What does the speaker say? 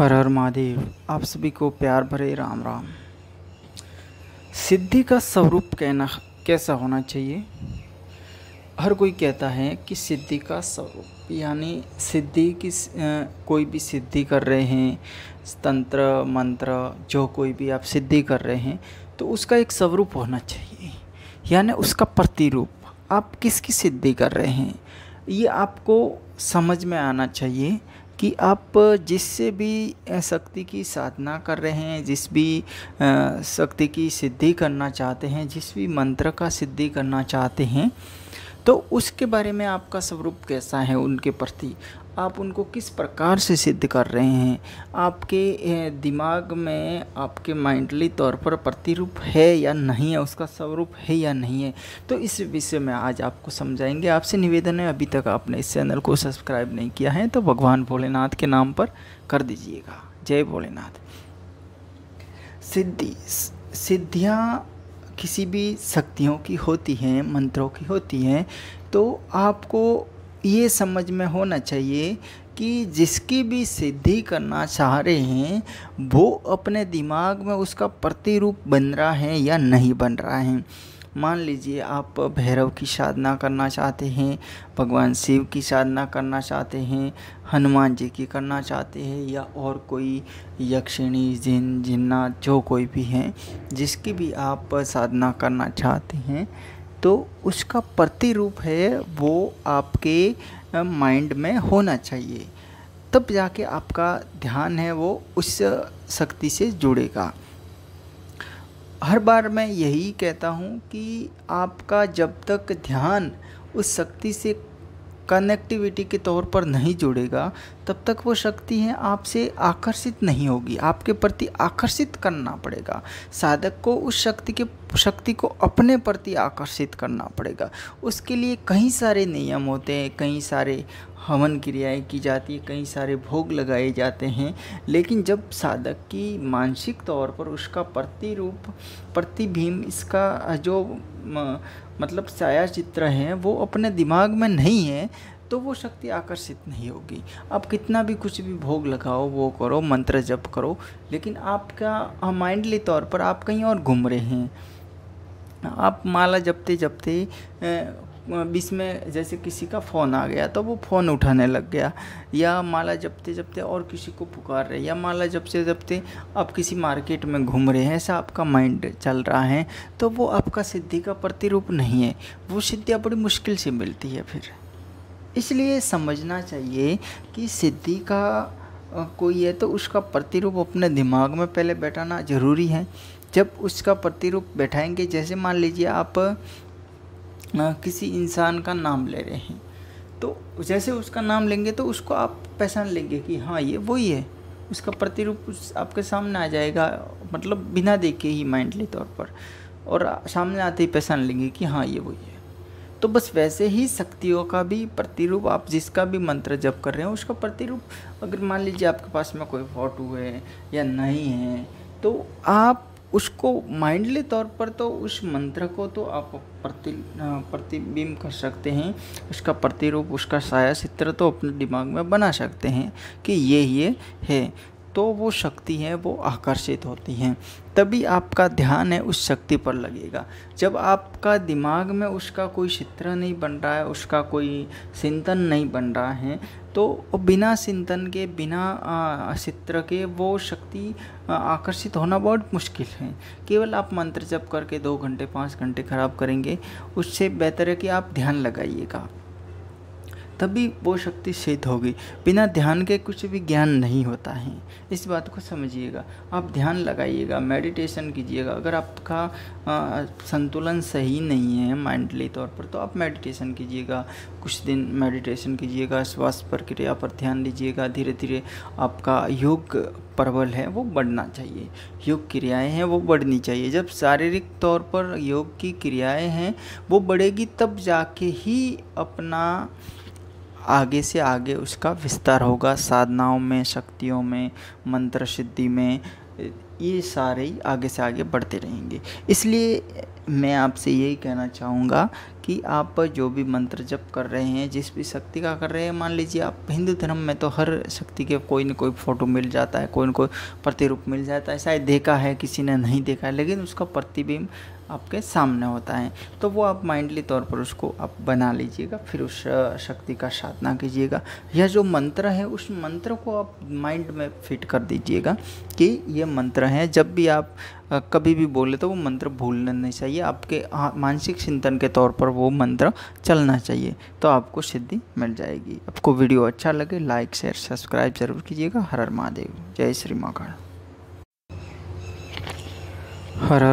हर हर महादेव आप सभी को प्यार भरे राम राम सिद्धि का स्वरूप कहना कैसा होना चाहिए हर कोई कहता है कि सिद्धि का स्वरूप यानी सिद्धि की कोई भी सिद्धि कर रहे हैं तंत्र मंत्र जो कोई भी आप सिद्धि कर रहे हैं तो उसका एक स्वरूप होना चाहिए यानी उसका प्रतिरूप आप किसकी सिद्धि कर रहे हैं ये आपको समझ में आना चाहिए कि आप जिससे भी शक्ति की साधना कर रहे हैं जिस भी शक्ति की सिद्धि करना चाहते हैं जिस भी मंत्र का सिद्धि करना चाहते हैं तो उसके बारे में आपका स्वरूप कैसा है उनके प्रति आप उनको किस प्रकार से सिद्ध कर रहे हैं आपके दिमाग में आपके माइंडली तौर पर प्रतिरूप है या नहीं है उसका स्वरूप है या नहीं है तो इस विषय में आज आपको समझाएंगे आपसे निवेदन है अभी तक आपने इस चैनल को सब्सक्राइब नहीं किया है तो भगवान भोलेनाथ के नाम पर कर दीजिएगा जय भोलेनाथ सिद्धि सिद्धियाँ किसी भी शक्तियों की होती हैं मंत्रों की होती हैं तो आपको ये समझ में होना चाहिए कि जिसकी भी सिद्धि करना चाह रहे हैं वो अपने दिमाग में उसका प्रतिरूप बन रहा है या नहीं बन रहा है मान लीजिए आप भैरव की साधना करना चाहते हैं भगवान शिव की साधना करना चाहते हैं हनुमान जी की करना चाहते हैं या और कोई यक्षिणी जिन जिन्ना जो कोई भी हैं जिसकी भी आप साधना करना चाहते हैं तो उसका प्रतिरूप है वो आपके माइंड में होना चाहिए तब जाके आपका ध्यान है वो उस शक्ति से जुड़ेगा हर बार मैं यही कहता हूँ कि आपका जब तक ध्यान उस शक्ति से कनेक्टिविटी के तौर पर नहीं जुड़ेगा तब तक वो शक्ति है आपसे आकर्षित नहीं होगी आपके प्रति आकर्षित करना पड़ेगा साधक को उस शक्ति के शक्ति को अपने प्रति आकर्षित करना पड़ेगा उसके लिए कई सारे नियम होते हैं कई सारे हवन क्रियाएं की जाती है कई सारे भोग लगाए जाते हैं लेकिन जब साधक की मानसिक तौर पर उसका प्रतिरूप प्रतिबिंब इसका जो मतलब छाया चित्र है वो अपने दिमाग में नहीं है तो वो शक्ति आकर्षित नहीं होगी आप कितना भी कुछ भी भोग लगाओ वो करो मंत्र जप करो लेकिन आपका माइंडली हाँ, तौर पर आप कहीं और घूम रहे हैं आप माला जपते जपते बीच में जैसे किसी का फ़ोन आ गया तो वो फ़ोन उठाने लग गया या माला जपते जपते और किसी को पुकार रहे या माला जपते जपते आप किसी मार्केट में घूम रहे हैं ऐसा आपका माइंड चल रहा है तो वो आपका सिद्धि का प्रतिरूप नहीं है वो सिद्धि बड़ी मुश्किल से मिलती है फिर इसलिए समझना चाहिए कि सिद्धि का कोई है तो उसका प्रतिरूप अपने दिमाग में पहले बैठाना ज़रूरी है जब उसका प्रतिरूप बैठाएंगे जैसे मान लीजिए आप किसी इंसान का नाम ले रहे हैं तो जैसे उसका नाम लेंगे तो उसको आप पहचान लेंगे कि हाँ ये वही है उसका प्रतिरूप उस आपके सामने आ जाएगा मतलब बिना देखे ही माइंडली तौर पर और सामने आते ही पहचान लेंगे कि हाँ ये वही है तो बस वैसे ही शक्तियों का भी प्रतिरूप आप जिसका भी मंत्र जप कर रहे हैं उसका प्रतिरूप अगर मान लीजिए आपके पास में कोई फोटो है या नहीं है तो आप उसको माइंडली तौर पर तो उस मंत्र को तो आप प्रति प्रतिबिंब कर सकते हैं उसका प्रतिरूप उसका साया चित्र तो अपने दिमाग में बना सकते हैं कि ये ये है तो वो शक्ति है वो आकर्षित होती हैं तभी आपका ध्यान है उस शक्ति पर लगेगा जब आपका दिमाग में उसका कोई चित्र नहीं बन रहा है उसका कोई चिंतन नहीं बन रहा है तो बिना चिंतन के बिना चित्र के वो शक्ति आकर्षित होना बहुत मुश्किल है केवल आप मंत्र जप करके दो घंटे पाँच घंटे खराब करेंगे उससे बेहतर है कि आप ध्यान लगाइएगा तभी वो शक्ति सिद्ध होगी बिना ध्यान के कुछ भी ज्ञान नहीं होता है इस बात को समझिएगा आप ध्यान लगाइएगा मेडिटेशन कीजिएगा अगर आपका आ, संतुलन सही नहीं है माइंडली तौर पर तो आप मेडिटेशन कीजिएगा कुछ दिन मेडिटेशन कीजिएगा श्वास प्रक्रिया पर ध्यान दीजिएगा धीरे धीरे आपका योग प्रबल है वो बढ़ना चाहिए योग क्रियाएं हैं वो बढ़नी चाहिए जब शारीरिक तौर पर योग की क्रियाएं हैं वो बढ़ेगी तब जाके ही अपना आगे से आगे उसका विस्तार होगा साधनाओं में शक्तियों में मंत्र सिद्धि में ये सारे ही आगे से आगे बढ़ते रहेंगे इसलिए मैं आपसे यही कहना चाहूँगा कि आप जो भी मंत्र जप कर रहे हैं जिस भी शक्ति का कर रहे हैं मान लीजिए आप हिंदू धर्म में तो हर शक्ति के कोई ना कोई फ़ोटो मिल जाता है कोई ना कोई प्रतिरूप मिल जाता है शायद देखा है किसी ने नहीं देखा है लेकिन उसका प्रतिबिंब आपके सामने होता है तो वो आप माइंडली तौर पर उसको आप बना लीजिएगा फिर उस शक्ति का साधना कीजिएगा यह जो मंत्र है उस मंत्र को आप माइंड में फिट कर दीजिएगा कि ये मंत्र है जब भी आप कभी भी बोले तो वो मंत्र भूलना नहीं चाहिए आपके मानसिक चिंतन के तौर पर वो वो मंत्र चलना चाहिए तो आपको सिद्धि मिल जाएगी आपको वीडियो अच्छा लगे लाइक शेयर सब्सक्राइब जरूर कीजिएगा हर हर महादेव जय श्री महाकाल हर हर